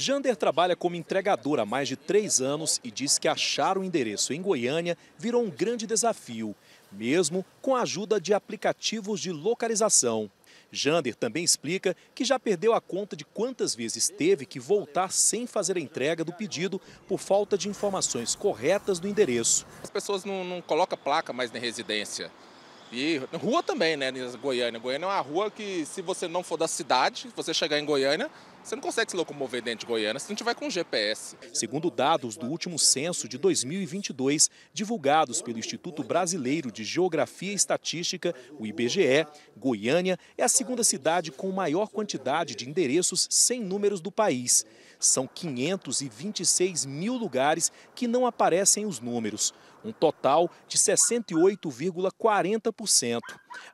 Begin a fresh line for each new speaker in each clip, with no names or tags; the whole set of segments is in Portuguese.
Jander trabalha como entregador há mais de três anos e diz que achar o endereço em Goiânia virou um grande desafio, mesmo com a ajuda de aplicativos de localização. Jander também explica que já perdeu a conta de quantas vezes teve que voltar sem fazer a entrega do pedido por falta de informações corretas do endereço. As pessoas não, não colocam placa mais na residência. E rua também, né, Goiânia. Goiânia é uma rua que, se você não for da cidade, você chegar em Goiânia, você não consegue se locomover dentro de Goiânia se não tiver com GPS. Segundo dados do último censo de 2022, divulgados pelo Instituto Brasileiro de Geografia e Estatística, o IBGE, Goiânia é a segunda cidade com maior quantidade de endereços sem números do país. São 526 mil lugares que não aparecem os números, um total de 68,40%.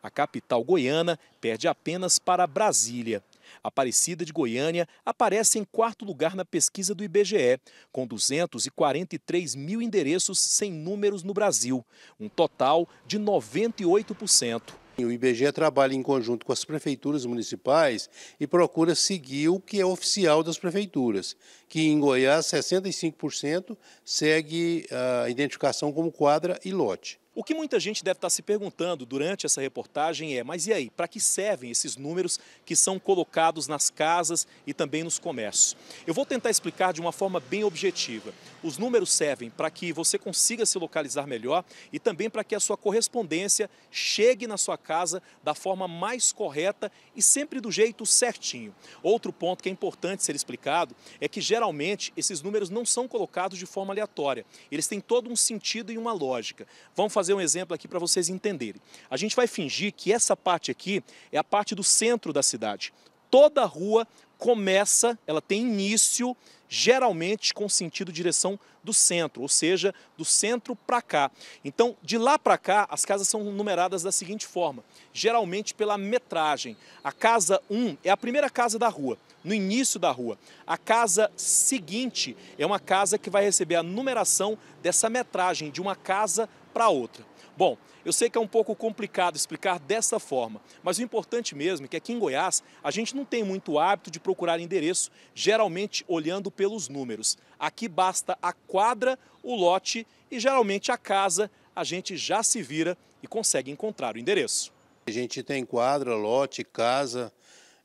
A capital goiana perde apenas para Brasília. Aparecida de Goiânia aparece em quarto lugar na pesquisa do IBGE, com 243 mil
endereços sem números no Brasil, um total de 98%. O IBGE trabalha em conjunto com as prefeituras municipais e procura seguir o que é oficial das prefeituras, que em Goiás 65% segue ah, a identificação como quadra e lote. O que muita gente deve estar se perguntando durante essa reportagem
é: mas e aí, para que servem esses números que são colocados nas casas e também nos comércios? Eu vou tentar explicar de uma forma bem objetiva. Os números servem para que você consiga se localizar melhor e também para que a sua correspondência chegue na sua casa da forma mais correta e sempre do jeito certinho. Outro ponto que é importante ser explicado é que geralmente esses números não são colocados de forma aleatória, eles têm todo um sentido e uma lógica. Vamos fazer fazer um exemplo aqui para vocês entenderem. A gente vai fingir que essa parte aqui é a parte do centro da cidade. Toda rua começa, ela tem início geralmente com sentido direção do centro, ou seja, do centro para cá. Então, de lá para cá, as casas são numeradas da seguinte forma, geralmente pela metragem. A casa 1 é a primeira casa da rua, no início da rua. A casa seguinte é uma casa que vai receber a numeração dessa metragem de uma casa para outra. Bom, eu sei que é um pouco complicado explicar dessa forma, mas o importante mesmo é que aqui em Goiás a gente não tem muito hábito de procurar endereço, geralmente olhando pelos números. Aqui basta a quadra, o lote e
geralmente a casa, a gente já se vira e consegue encontrar o endereço. A gente tem quadra, lote, casa.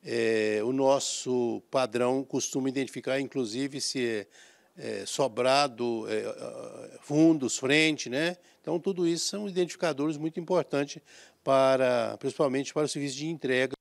É, o nosso padrão costuma identificar, inclusive, se é é, sobrado, é, é, fundos, frente, né? Então, tudo isso são identificadores muito importantes para, principalmente para o serviço de entrega.